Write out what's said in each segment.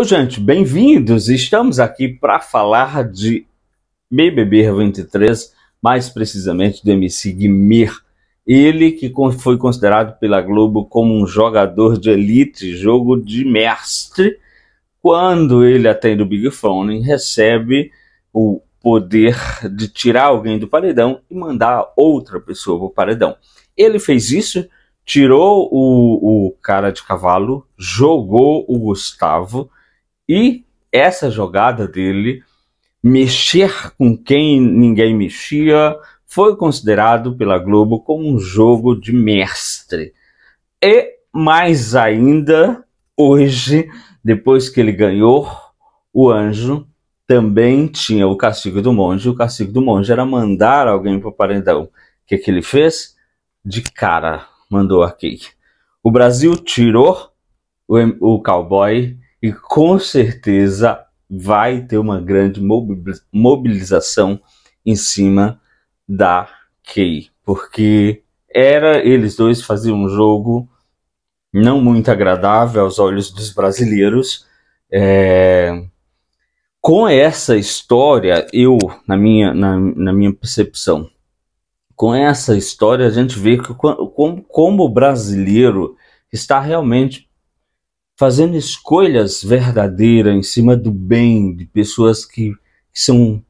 Oi, gente, bem-vindos! Estamos aqui para falar de BBB 23, mais precisamente do MC Guimir. Ele que foi considerado pela Globo como um jogador de elite, jogo de mestre, quando ele atende o Big Fone, recebe o poder de tirar alguém do paredão e mandar outra pessoa para o paredão. Ele fez isso, tirou o, o cara de cavalo, jogou o Gustavo, e essa jogada dele, mexer com quem ninguém mexia, foi considerado pela Globo como um jogo de mestre. E mais ainda, hoje, depois que ele ganhou o anjo, também tinha o castigo do monge. O castigo do monge era mandar alguém para o paredão. O que, que ele fez? De cara, mandou aqui. O Brasil tirou o, o cowboy e com certeza vai ter uma grande mobilização em cima da Kay, porque era eles dois faziam um jogo não muito agradável aos olhos dos brasileiros. É... Com essa história, eu, na minha, na, na, minha percepção, com essa história a gente vê que, como, como o brasileiro está realmente fazendo escolhas verdadeiras em cima do bem, de pessoas que, que são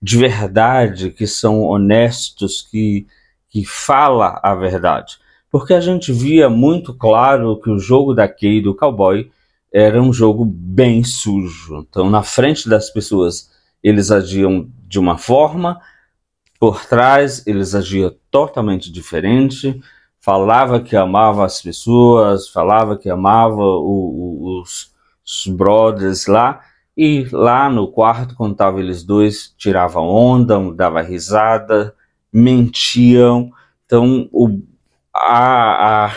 de verdade, que são honestos, que, que fala a verdade. Porque a gente via muito claro que o jogo da Kay do cowboy era um jogo bem sujo. Então, na frente das pessoas, eles agiam de uma forma, por trás, eles agiam totalmente diferente falava que amava as pessoas, falava que amava o, o, os, os brothers lá, e lá no quarto, quando eles dois, tirava onda, dava risada, mentiam. Então, o, a, a,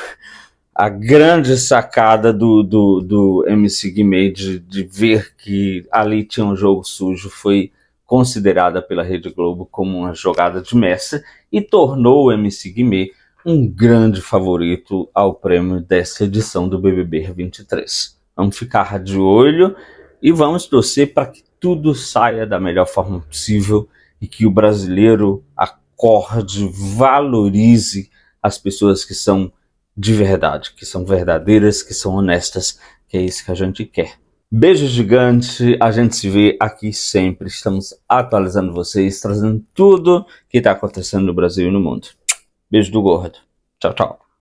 a, grande sacada do, do, do MC Guimê de, de, ver que ali tinha um jogo sujo foi considerada pela Rede Globo como uma jogada de mestre e tornou o MC Guimê um grande favorito ao prêmio dessa edição do BBB 23. Vamos ficar de olho e vamos torcer para que tudo saia da melhor forma possível e que o brasileiro acorde, valorize as pessoas que são de verdade, que são verdadeiras, que são honestas, que é isso que a gente quer. Beijo gigante, a gente se vê aqui sempre. Estamos atualizando vocês, trazendo tudo que está acontecendo no Brasil e no mundo. Bis du gehört. Ciao, ciao.